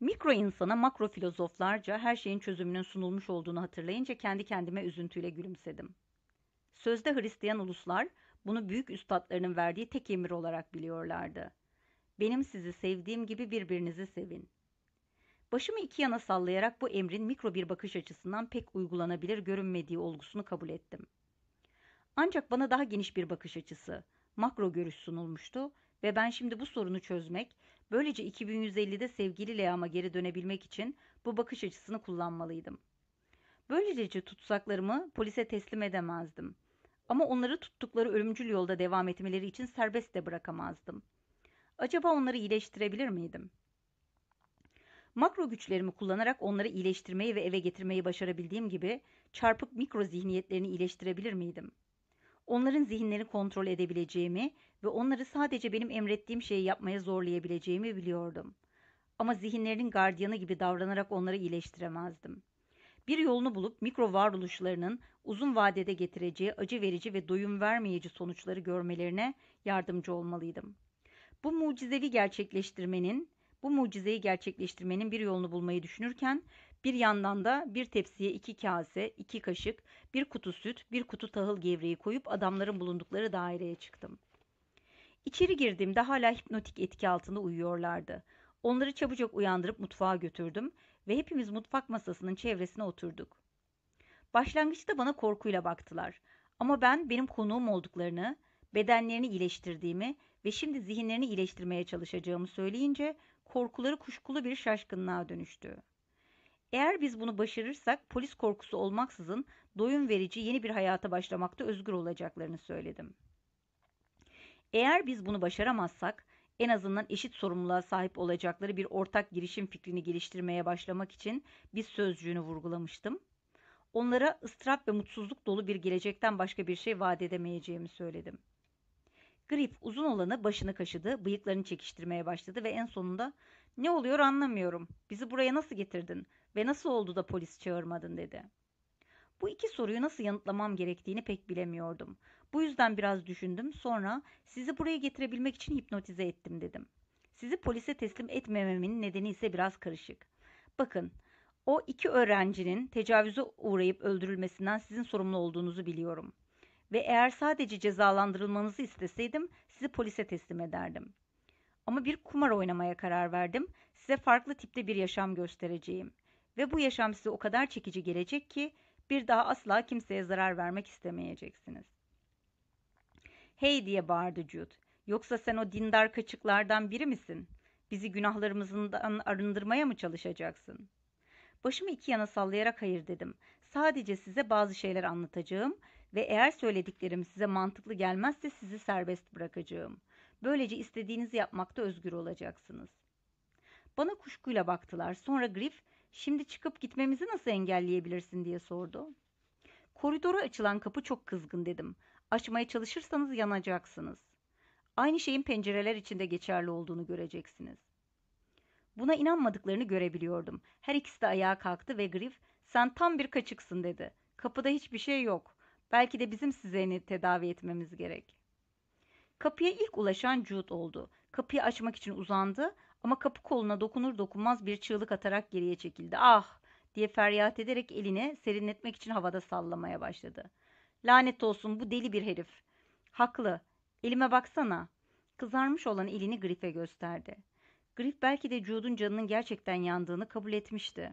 Mikro insana makro filozoflarca her şeyin çözümünün sunulmuş olduğunu hatırlayınca kendi kendime üzüntüyle gülümsedim. Sözde Hristiyan uluslar bunu büyük üstadlarının verdiği tek emir olarak biliyorlardı. Benim sizi sevdiğim gibi birbirinizi sevin. Başımı iki yana sallayarak bu emrin mikro bir bakış açısından pek uygulanabilir görünmediği olgusunu kabul ettim. Ancak bana daha geniş bir bakış açısı, makro görüş sunulmuştu ve ben şimdi bu sorunu çözmek Böylece 2150'de sevgili Leama geri dönebilmek için bu bakış açısını kullanmalıydım. Böylece tutsaklarımı polise teslim edemezdim. Ama onları tuttukları ölümcül yolda devam etmeleri için serbest de bırakamazdım. Acaba onları iyileştirebilir miydim? Makro güçlerimi kullanarak onları iyileştirmeyi ve eve getirmeyi başarabildiğim gibi çarpık mikro zihniyetlerini iyileştirebilir miydim? Onların zihinlerini kontrol edebileceğimi ve onları sadece benim emrettiğim şeyi yapmaya zorlayabileceğimi biliyordum. Ama zihinlerinin gardiyanı gibi davranarak onları iyileştiremezdim. Bir yolunu bulup mikro varoluşlarının uzun vadede getireceği acı verici ve doyum vermeyici sonuçları görmelerine yardımcı olmalıydım. Bu mucizevi gerçekleştirmenin, bu mucizeyi gerçekleştirmenin bir yolunu bulmayı düşünürken bir yandan da bir tepsiye iki kase, iki kaşık, bir kutu süt, bir kutu tahıl gevreği koyup adamların bulundukları daireye çıktım. İçeri girdiğimde hala hipnotik etki altında uyuyorlardı. Onları çabucak uyandırıp mutfağa götürdüm ve hepimiz mutfak masasının çevresine oturduk. Başlangıçta bana korkuyla baktılar ama ben benim konuğum olduklarını, bedenlerini iyileştirdiğimi ve şimdi zihinlerini iyileştirmeye çalışacağımı söyleyince korkuları kuşkulu bir şaşkınlığa dönüştü. Eğer biz bunu başarırsak polis korkusu olmaksızın doyum verici yeni bir hayata başlamakta özgür olacaklarını söyledim.'' Eğer biz bunu başaramazsak en azından eşit sorumluluğa sahip olacakları bir ortak girişim fikrini geliştirmeye başlamak için biz sözcüğünü vurgulamıştım. Onlara ıstırap ve mutsuzluk dolu bir gelecekten başka bir şey vaat edemeyeceğimi söyledim. Grip uzun olanı başını kaşıdı, bıyıklarını çekiştirmeye başladı ve en sonunda ''Ne oluyor anlamıyorum. Bizi buraya nasıl getirdin ve nasıl oldu da polis çağırmadın?'' dedi. Bu iki soruyu nasıl yanıtlamam gerektiğini pek bilemiyordum. Bu yüzden biraz düşündüm. Sonra sizi buraya getirebilmek için hipnotize ettim dedim. Sizi polise teslim etmememin nedeni ise biraz karışık. Bakın, o iki öğrencinin tecavüze uğrayıp öldürülmesinden sizin sorumlu olduğunuzu biliyorum. Ve eğer sadece cezalandırılmanızı isteseydim sizi polise teslim ederdim. Ama bir kumar oynamaya karar verdim. Size farklı tipte bir yaşam göstereceğim. Ve bu yaşam size o kadar çekici gelecek ki bir daha asla kimseye zarar vermek istemeyeceksiniz. Hey diye bağırdı Jude. Yoksa sen o dindar kaçıklardan biri misin? Bizi günahlarımızdan arındırmaya mı çalışacaksın? Başımı iki yana sallayarak hayır dedim. Sadece size bazı şeyler anlatacağım ve eğer söylediklerim size mantıklı gelmezse sizi serbest bırakacağım. Böylece istediğinizi yapmakta özgür olacaksınız. Bana kuşkuyla baktılar. Sonra Griff, şimdi çıkıp gitmemizi nasıl engelleyebilirsin diye sordu. Koridora açılan kapı çok kızgın dedim. Açmaya çalışırsanız yanacaksınız. Aynı şeyin pencereler içinde geçerli olduğunu göreceksiniz. Buna inanmadıklarını görebiliyordum. Her ikisi de ayağa kalktı ve Griff, sen tam bir kaçıksın dedi. Kapıda hiçbir şey yok. Belki de bizim sizlerini tedavi etmemiz gerek. Kapıya ilk ulaşan Jude oldu. Kapıyı açmak için uzandı ama kapı koluna dokunur dokunmaz bir çığlık atarak geriye çekildi. Ah! diye feryat ederek elini serinletmek için havada sallamaya başladı. Lanet olsun bu deli bir herif. Haklı. Elime baksana. Kızarmış olan elini Griff'e gösterdi. Griff belki de Jude'un canının gerçekten yandığını kabul etmişti.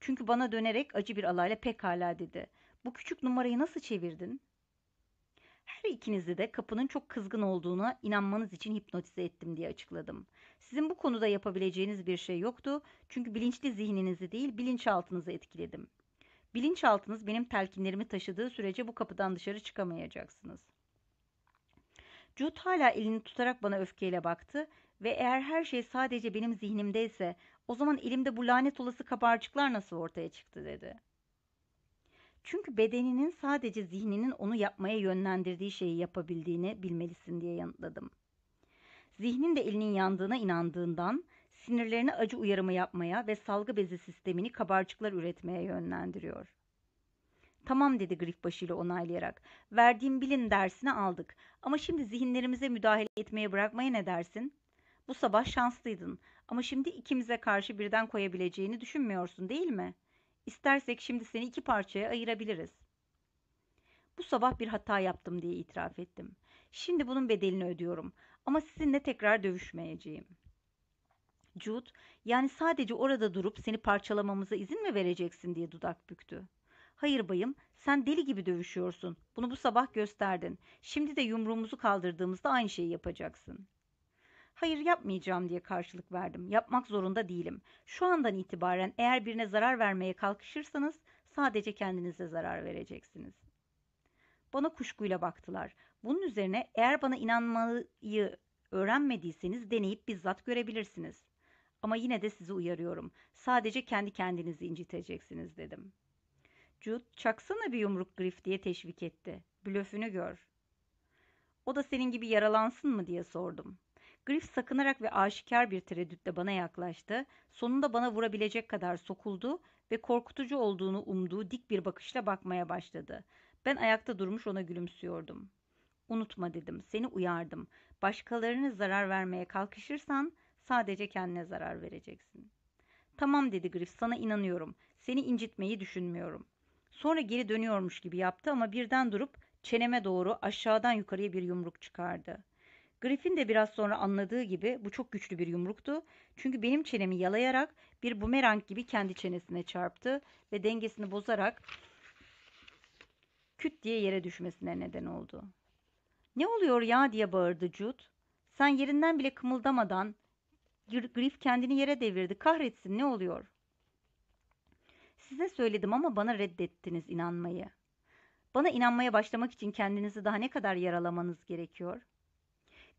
Çünkü bana dönerek acı bir alayla pekala dedi. Bu küçük numarayı nasıl çevirdin? Her ikinizi de kapının çok kızgın olduğuna inanmanız için hipnotize ettim diye açıkladım. Sizin bu konuda yapabileceğiniz bir şey yoktu çünkü bilinçli zihninizi değil bilinçaltınızı etkiledim. Bilinçaltınız benim telkinlerimi taşıdığı sürece bu kapıdan dışarı çıkamayacaksınız. Jude hala elini tutarak bana öfkeyle baktı ve eğer her şey sadece benim zihnimdeyse o zaman elimde bu lanet olası kabarcıklar nasıl ortaya çıktı dedi. Çünkü bedeninin sadece zihninin onu yapmaya yönlendirdiği şeyi yapabildiğini bilmelisin diye yanıtladım. Zihnin de elinin yandığına inandığından sinirlerine acı uyarımı yapmaya ve salgı bezi sistemini kabarcıklar üretmeye yönlendiriyor. Tamam dedi grif başıyla onaylayarak. Verdiğim bilin dersini aldık. Ama şimdi zihinlerimize müdahale etmeye bırakmaya ne dersin? Bu sabah şanslıydın ama şimdi ikimize karşı birden koyabileceğini düşünmüyorsun değil mi? İstersek şimdi seni iki parçaya ayırabiliriz. Bu sabah bir hata yaptım diye itiraf ettim. Şimdi bunun bedelini ödüyorum ama sizinle tekrar dövüşmeyeceğim.'' Cud, yani sadece orada durup seni parçalamamıza izin mi vereceksin diye dudak büktü. Hayır bayım, sen deli gibi dövüşüyorsun. Bunu bu sabah gösterdin. Şimdi de yumruğumuzu kaldırdığımızda aynı şeyi yapacaksın. Hayır yapmayacağım diye karşılık verdim. Yapmak zorunda değilim. Şu andan itibaren eğer birine zarar vermeye kalkışırsanız sadece kendinize zarar vereceksiniz. Bana kuşkuyla baktılar. Bunun üzerine eğer bana inanmayı öğrenmediyseniz deneyip bizzat görebilirsiniz. Ama yine de sizi uyarıyorum. Sadece kendi kendinizi inciteceksiniz dedim. Jude, çaksana bir yumruk grif diye teşvik etti. Blöfünü gör. O da senin gibi yaralansın mı diye sordum. Griff sakınarak ve aşikar bir tereddütle bana yaklaştı. Sonunda bana vurabilecek kadar sokuldu ve korkutucu olduğunu umduğu dik bir bakışla bakmaya başladı. Ben ayakta durmuş ona gülümsüyordum. Unutma dedim, seni uyardım. Başkalarını zarar vermeye kalkışırsan Sadece kendine zarar vereceksin. Tamam dedi Griff sana inanıyorum. Seni incitmeyi düşünmüyorum. Sonra geri dönüyormuş gibi yaptı ama birden durup çeneme doğru aşağıdan yukarıya bir yumruk çıkardı. Griffin de biraz sonra anladığı gibi bu çok güçlü bir yumruktu. Çünkü benim çenemi yalayarak bir bumerang gibi kendi çenesine çarptı ve dengesini bozarak küt diye yere düşmesine neden oldu. Ne oluyor ya diye bağırdı Jude. Sen yerinden bile kımıldamadan Grif kendini yere devirdi. Kahretsin ne oluyor? Size söyledim ama bana reddettiniz inanmayı. Bana inanmaya başlamak için kendinizi daha ne kadar yaralamanız gerekiyor?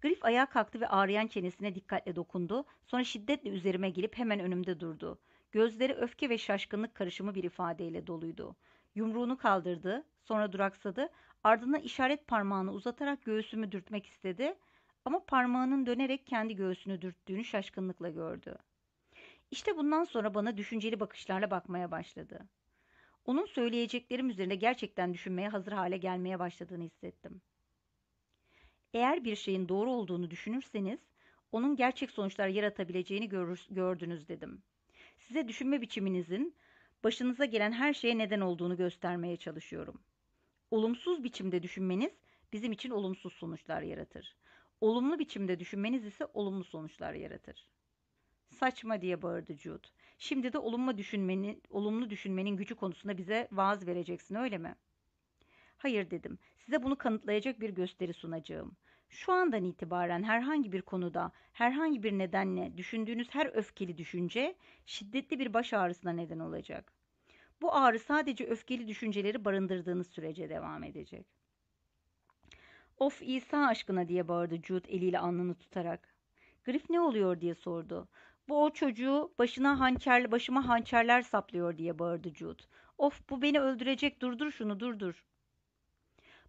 Grif ayağa kalktı ve ağrıyan çenesine dikkatle dokundu. Sonra şiddetle üzerime gelip hemen önümde durdu. Gözleri öfke ve şaşkınlık karışımı bir ifadeyle doluydu. Yumruğunu kaldırdı, sonra duraksadı, ardından işaret parmağını uzatarak göğsümü dürtmek istedi.'' Ama parmağının dönerek kendi göğsünü dürttüğünü şaşkınlıkla gördü. İşte bundan sonra bana düşünceli bakışlarla bakmaya başladı. Onun söyleyeceklerim üzerine gerçekten düşünmeye hazır hale gelmeye başladığını hissettim. Eğer bir şeyin doğru olduğunu düşünürseniz, onun gerçek sonuçlar yaratabileceğini görür, gördünüz dedim. Size düşünme biçiminizin başınıza gelen her şeye neden olduğunu göstermeye çalışıyorum. Olumsuz biçimde düşünmeniz bizim için olumsuz sonuçlar yaratır. Olumlu biçimde düşünmeniz ise olumlu sonuçlar yaratır. Saçma diye bağırdı Jude. Şimdi de olumlu düşünmenin, olumlu düşünmenin gücü konusunda bize vaaz vereceksin öyle mi? Hayır dedim. Size bunu kanıtlayacak bir gösteri sunacağım. Şu andan itibaren herhangi bir konuda, herhangi bir nedenle düşündüğünüz her öfkeli düşünce şiddetli bir baş ağrısına neden olacak. Bu ağrı sadece öfkeli düşünceleri barındırdığınız sürece devam edecek. Of İsa aşkına diye bağırdı Jude eliyle alnını tutarak. Griff ne oluyor diye sordu. Bu o çocuğu başına hançerle başıma hançerler saplıyor diye bağırdı Jude. Of bu beni öldürecek durdur şunu durdur.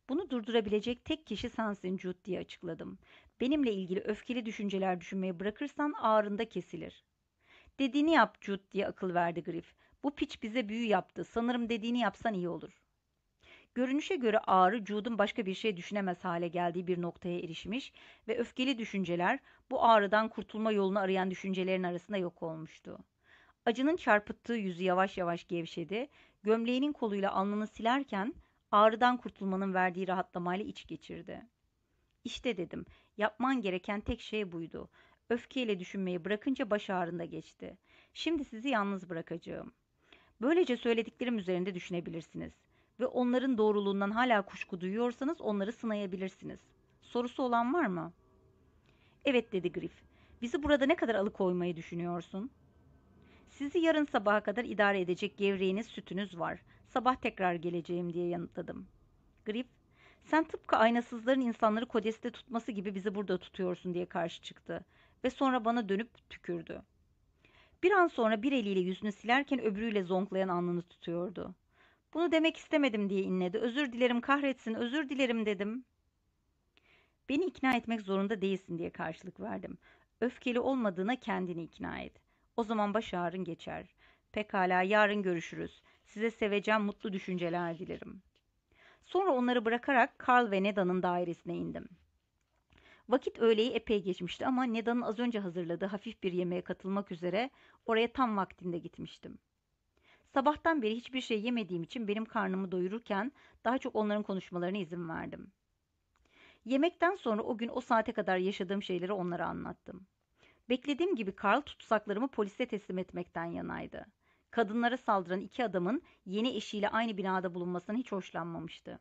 Bunu durdurabilecek tek kişi sensin Jude diye açıkladım. Benimle ilgili öfkeli düşünceler düşünmeye bırakırsan ağrında kesilir. Dediğini yap Jude diye akıl verdi Griff. Bu piç bize büyü yaptı. Sanırım dediğini yapsan iyi olur. Görünüşe göre ağrı Cud'un başka bir şey düşünemez hale geldiği bir noktaya erişmiş ve öfkeli düşünceler bu ağrıdan kurtulma yolunu arayan düşüncelerin arasında yok olmuştu. Acının çarpıttığı yüzü yavaş yavaş gevşedi, gömleğinin koluyla alnını silerken ağrıdan kurtulmanın verdiği rahatlamayla iç geçirdi. İşte dedim, yapman gereken tek şey buydu. Öfkeyle düşünmeyi bırakınca baş ağrında geçti. Şimdi sizi yalnız bırakacağım. Böylece söylediklerim üzerinde düşünebilirsiniz.'' ve onların doğruluğundan hala kuşku duyuyorsanız onları sınayabilirsiniz. Sorusu olan var mı? Evet dedi Griff. Bizi burada ne kadar alıkoymayı düşünüyorsun? Sizi yarın sabaha kadar idare edecek gevreğiniz sütünüz var. Sabah tekrar geleceğim diye yanıtladım. Griff, sen tıpkı aynasızların insanları kodeste tutması gibi bizi burada tutuyorsun diye karşı çıktı ve sonra bana dönüp tükürdü. Bir an sonra bir eliyle yüzünü silerken öbürüyle zonklayan alnını tutuyordu. Bunu demek istemedim diye inledi. Özür dilerim kahretsin özür dilerim dedim. Beni ikna etmek zorunda değilsin diye karşılık verdim. Öfkeli olmadığına kendini ikna et. O zaman baş ağrın geçer. Pekala yarın görüşürüz. Size seveceğim mutlu düşünceler dilerim. Sonra onları bırakarak Carl ve Neda'nın dairesine indim. Vakit öğleyi epey geçmişti ama Neda'nın az önce hazırladığı hafif bir yemeğe katılmak üzere oraya tam vaktinde gitmiştim. Sabahtan beri hiçbir şey yemediğim için benim karnımı doyururken daha çok onların konuşmalarına izin verdim. Yemekten sonra o gün o saate kadar yaşadığım şeyleri onlara anlattım. Beklediğim gibi Karl tutsaklarımı polise teslim etmekten yanaydı. Kadınlara saldıran iki adamın yeni eşiyle aynı binada bulunmasını hiç hoşlanmamıştı.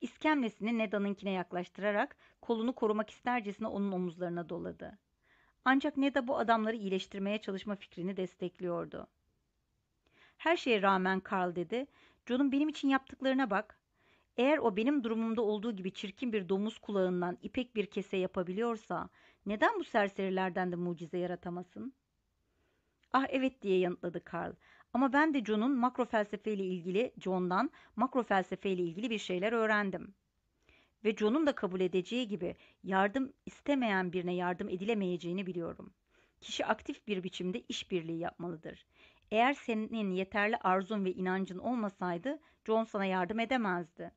İskemlesini Neda'nınkine yaklaştırarak kolunu korumak istercesine onun omuzlarına doladı. Ancak Neda bu adamları iyileştirmeye çalışma fikrini destekliyordu. Her şeye rağmen Karl dedi. John'un benim için yaptıklarına bak. Eğer o benim durumumda olduğu gibi çirkin bir domuz kulağından ipek bir kese yapabiliyorsa neden bu serserilerden de mucize yaratamasın? Ah evet diye yanıtladı Karl. Ama ben de John'un makro felsefeyle ilgili, John'dan makro felsefeyle ilgili bir şeyler öğrendim. Ve John'un da kabul edeceği gibi yardım istemeyen birine yardım edilemeyeceğini biliyorum. Kişi aktif bir biçimde işbirliği yapmalıdır. Eğer senin yeterli arzun ve inancın olmasaydı John sana yardım edemezdi.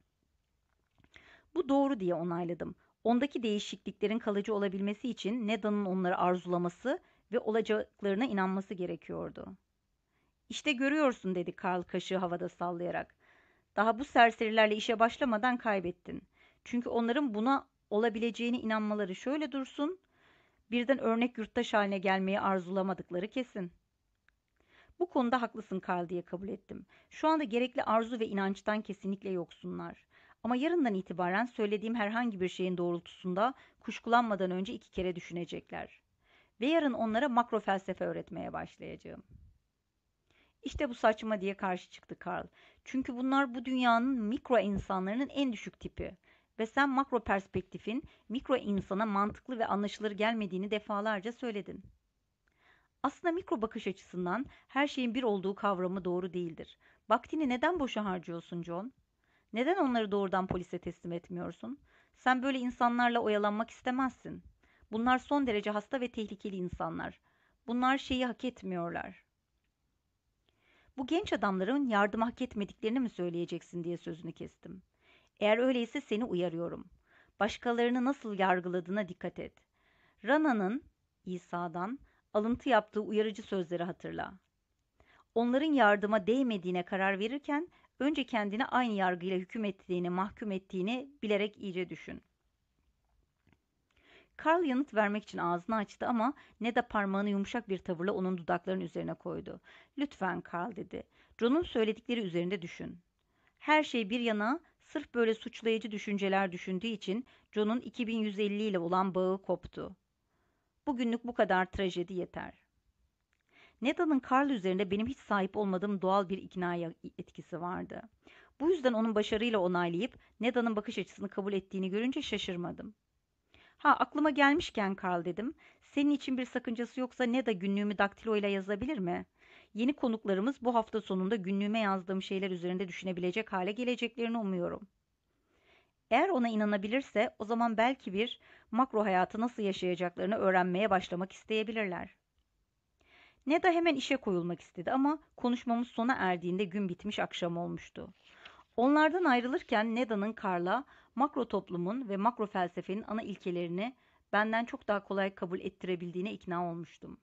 Bu doğru diye onayladım. Ondaki değişikliklerin kalıcı olabilmesi için Neda'nın onları arzulaması ve olacaklarına inanması gerekiyordu. İşte görüyorsun dedi Karl kaşığı havada sallayarak. Daha bu serserilerle işe başlamadan kaybettin. Çünkü onların buna olabileceğine inanmaları şöyle dursun, birden örnek yurttaş haline gelmeyi arzulamadıkları kesin. Bu konuda haklısın Carl diye kabul ettim. Şu anda gerekli arzu ve inançtan kesinlikle yoksunlar. Ama yarından itibaren söylediğim herhangi bir şeyin doğrultusunda kuşkulanmadan önce iki kere düşünecekler. Ve yarın onlara makro felsefe öğretmeye başlayacağım. İşte bu saçma diye karşı çıktı Carl. Çünkü bunlar bu dünyanın mikro insanlarının en düşük tipi. Ve sen makro perspektifin mikro insana mantıklı ve anlaşılır gelmediğini defalarca söyledin.'' Aslında mikro bakış açısından her şeyin bir olduğu kavramı doğru değildir. Vaktini neden boşa harcıyorsun John? Neden onları doğrudan polise teslim etmiyorsun? Sen böyle insanlarla oyalanmak istemezsin. Bunlar son derece hasta ve tehlikeli insanlar. Bunlar şeyi hak etmiyorlar. Bu genç adamların yardım hak etmediklerini mi söyleyeceksin diye sözünü kestim. Eğer öyleyse seni uyarıyorum. Başkalarını nasıl yargıladığına dikkat et. Rana'nın İsa'dan alıntı yaptığı uyarıcı sözleri hatırla. Onların yardıma değmediğine karar verirken önce kendini aynı yargıyla hüküm ettiğini, mahkum ettiğini bilerek iyice düşün. Carl yanıt vermek için ağzını açtı ama ne de parmağını yumuşak bir tavırla onun dudaklarının üzerine koydu. Lütfen Carl dedi. John'un söyledikleri üzerinde düşün. Her şey bir yana sırf böyle suçlayıcı düşünceler düşündüğü için John'un 2150 ile olan bağı koptu. Bugünlük bu kadar trajedi yeter. Neda'nın Carl üzerinde benim hiç sahip olmadığım doğal bir ikna etkisi vardı. Bu yüzden onun başarıyla onaylayıp Neda'nın bakış açısını kabul ettiğini görünce şaşırmadım. Ha aklıma gelmişken Karl dedim. Senin için bir sakıncası yoksa Neda günlüğümü daktilo ile yazabilir mi? Yeni konuklarımız bu hafta sonunda günlüğüme yazdığım şeyler üzerinde düşünebilecek hale geleceklerini umuyorum.'' Eğer ona inanabilirse o zaman belki bir makro hayatı nasıl yaşayacaklarını öğrenmeye başlamak isteyebilirler. Neda hemen işe koyulmak istedi ama konuşmamız sona erdiğinde gün bitmiş akşam olmuştu. Onlardan ayrılırken Neda'nın Karla makro toplumun ve makro felsefenin ana ilkelerini benden çok daha kolay kabul ettirebildiğine ikna olmuştum.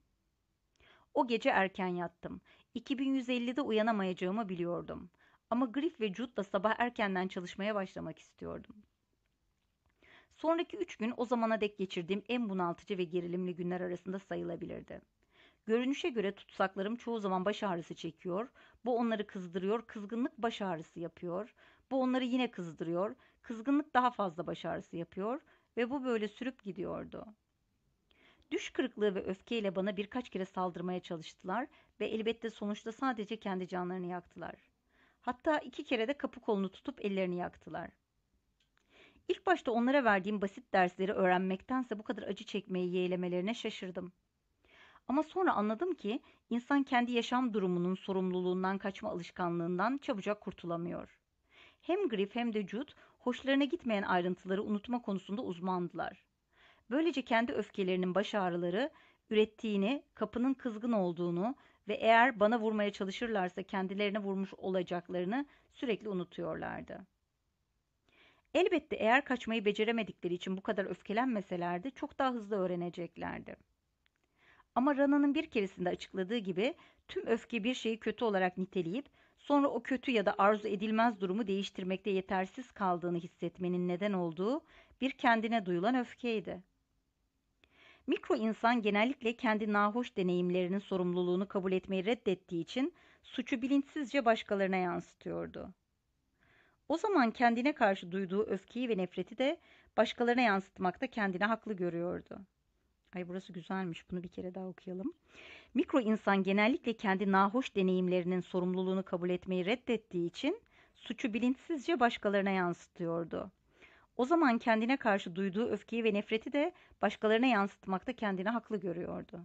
O gece erken yattım. 2150'de uyanamayacağımı biliyordum. Ama Griff ve Jude Jude'la sabah erkenden çalışmaya başlamak istiyordum. Sonraki üç gün o zamana dek geçirdiğim en bunaltıcı ve gerilimli günler arasında sayılabilirdi. Görünüşe göre tutsaklarım çoğu zaman baş ağrısı çekiyor, bu onları kızdırıyor, kızgınlık baş ağrısı yapıyor, bu onları yine kızdırıyor, kızgınlık daha fazla baş ağrısı yapıyor ve bu böyle sürüp gidiyordu. Düş kırıklığı ve öfkeyle bana birkaç kere saldırmaya çalıştılar ve elbette sonuçta sadece kendi canlarını yaktılar. Hatta iki kere de kapı kolunu tutup ellerini yaktılar. İlk başta onlara verdiğim basit dersleri öğrenmektense bu kadar acı çekmeyi yeğlemelerine şaşırdım. Ama sonra anladım ki insan kendi yaşam durumunun sorumluluğundan kaçma alışkanlığından çabucak kurtulamıyor. Hem Griff hem de Jude hoşlarına gitmeyen ayrıntıları unutma konusunda uzmandılar. Böylece kendi öfkelerinin baş ağrıları ürettiğini, kapının kızgın olduğunu, ve eğer bana vurmaya çalışırlarsa kendilerine vurmuş olacaklarını sürekli unutuyorlardı. Elbette eğer kaçmayı beceremedikleri için bu kadar öfkelenmeselerdi çok daha hızlı öğreneceklerdi. Ama Rana'nın bir keresinde açıkladığı gibi tüm öfke bir şeyi kötü olarak niteleyip sonra o kötü ya da arzu edilmez durumu değiştirmekte yetersiz kaldığını hissetmenin neden olduğu bir kendine duyulan öfkeydi. Mikro insan genellikle kendi nahoş deneyimlerinin sorumluluğunu kabul etmeyi reddettiği için suçu bilinçsizce başkalarına yansıtıyordu. O zaman kendine karşı duyduğu öfkeyi ve nefreti de başkalarına yansıtmakta kendini haklı görüyordu. Ay burası güzelmiş bunu bir kere daha okuyalım. Mikro insan genellikle kendi nahoş deneyimlerinin sorumluluğunu kabul etmeyi reddettiği için suçu bilinçsizce başkalarına yansıtıyordu. O zaman kendine karşı duyduğu öfkeyi ve nefreti de başkalarına yansıtmakta kendini haklı görüyordu.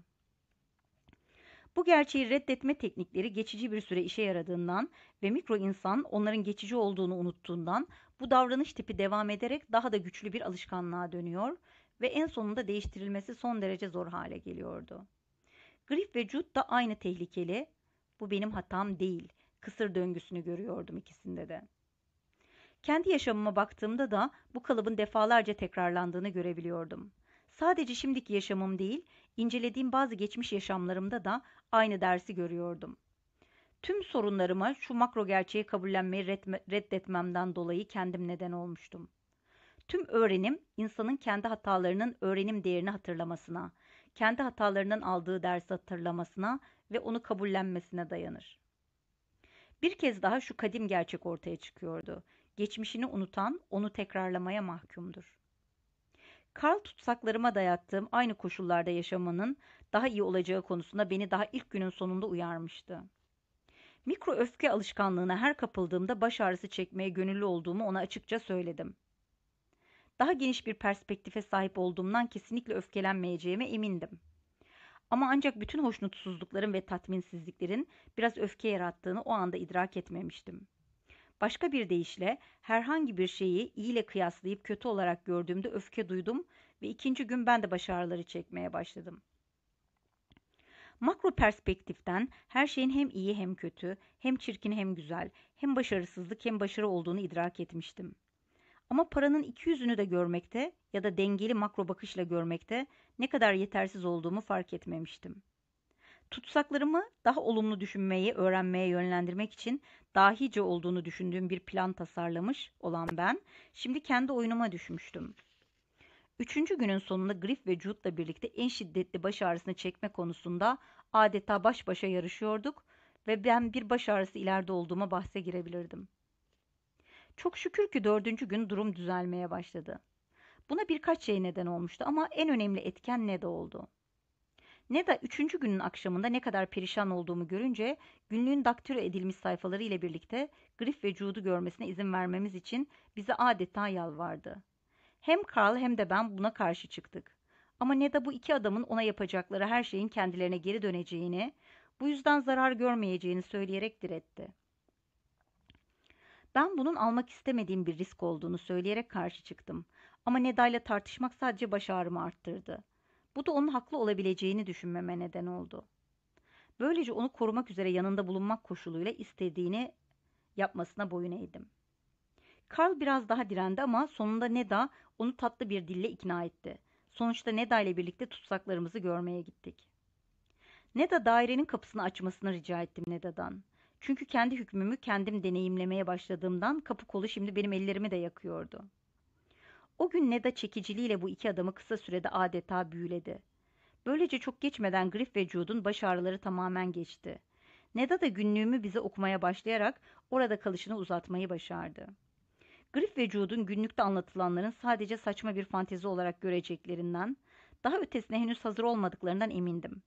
Bu gerçeği reddetme teknikleri geçici bir süre işe yaradığından ve mikro insan onların geçici olduğunu unuttuğundan bu davranış tipi devam ederek daha da güçlü bir alışkanlığa dönüyor ve en sonunda değiştirilmesi son derece zor hale geliyordu. Griff ve Jude da aynı tehlikeli, bu benim hatam değil, kısır döngüsünü görüyordum ikisinde de. Kendi yaşamıma baktığımda da bu kalıbın defalarca tekrarlandığını görebiliyordum. Sadece şimdiki yaşamım değil, incelediğim bazı geçmiş yaşamlarımda da aynı dersi görüyordum. Tüm sorunlarıma şu makro gerçeği kabullenmeyi reddetmemden dolayı kendim neden olmuştum. Tüm öğrenim insanın kendi hatalarının öğrenim değerini hatırlamasına, kendi hatalarının aldığı dersi hatırlamasına ve onu kabullenmesine dayanır. Bir kez daha şu kadim gerçek ortaya çıkıyordu geçmişini unutan onu tekrarlamaya mahkumdur. Karl tutsaklarıma dayattığım aynı koşullarda yaşamanın daha iyi olacağı konusunda beni daha ilk günün sonunda uyarmıştı. Mikro öfke alışkanlığına her kapıldığımda baş ağrısı çekmeye gönüllü olduğumu ona açıkça söyledim. Daha geniş bir perspektife sahip olduğumdan kesinlikle öfkelenmeyeceğime emindim. Ama ancak bütün hoşnutsuzlukların ve tatminsizliklerin biraz öfke yarattığını o anda idrak etmemiştim. Başka bir deyişle herhangi bir şeyi iyiyle kıyaslayıp kötü olarak gördüğümde öfke duydum ve ikinci gün ben de başarıları çekmeye başladım. Makro perspektiften her şeyin hem iyi hem kötü, hem çirkin hem güzel, hem başarısızlık hem başarı olduğunu idrak etmiştim. Ama paranın iki yüzünü de görmekte ya da dengeli makro bakışla görmekte ne kadar yetersiz olduğumu fark etmemiştim.'' Tutsaklarımı daha olumlu düşünmeyi öğrenmeye yönlendirmek için dahice olduğunu düşündüğüm bir plan tasarlamış olan ben şimdi kendi oyunuma düşmüştüm. Üçüncü günün sonunda Griff ve Jude'la birlikte en şiddetli baş ağrısını çekme konusunda adeta baş başa yarışıyorduk ve ben bir baş ağrısı ileride olduğuma bahse girebilirdim. Çok şükür ki dördüncü gün durum düzelmeye başladı. Buna birkaç şey neden olmuştu ama en önemli etken ne de oldu.'' Ne da üçüncü günün akşamında ne kadar perişan olduğumu görünce günlüğün daktilo edilmiş sayfaları ile birlikte grif ve Jude'u görmesine izin vermemiz için bize adeta yalvardı. Hem Carl hem de ben buna karşı çıktık. Ama ne de bu iki adamın ona yapacakları her şeyin kendilerine geri döneceğini, bu yüzden zarar görmeyeceğini söyleyerek diretti. Ben bunun almak istemediğim bir risk olduğunu söyleyerek karşı çıktım. Ama Neda ile tartışmak sadece baş ağrımı arttırdı. Bu da onun haklı olabileceğini düşünmeme neden oldu. Böylece onu korumak üzere yanında bulunmak koşuluyla istediğini yapmasına boyun eğdim. Karl biraz daha direndi ama sonunda Neda onu tatlı bir dille ikna etti. Sonuçta Neda ile birlikte tutsaklarımızı görmeye gittik. Neda dairenin kapısını açmasını rica ettim Neda'dan. Çünkü kendi hükmümü kendim deneyimlemeye başladığımdan kapı kolu şimdi benim ellerimi de yakıyordu.'' O gün Neda çekiciliğiyle bu iki adamı kısa sürede adeta büyüledi. Böylece çok geçmeden Griff ve Jude'un baş ağrıları tamamen geçti. Neda da günlüğümü bize okumaya başlayarak orada kalışını uzatmayı başardı. Griff ve Jude'un günlükte anlatılanların sadece saçma bir fantezi olarak göreceklerinden, daha ötesine henüz hazır olmadıklarından emindim.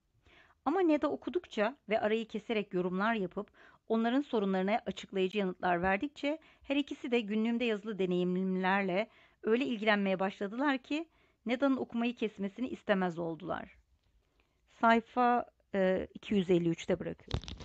Ama Neda okudukça ve arayı keserek yorumlar yapıp onların sorunlarına açıklayıcı yanıtlar verdikçe her ikisi de günlüğümde yazılı deneyimlerle öyle ilgilenmeye başladılar ki Neda'nın okumayı kesmesini istemez oldular. Sayfa e, 253'te bırakıyorum.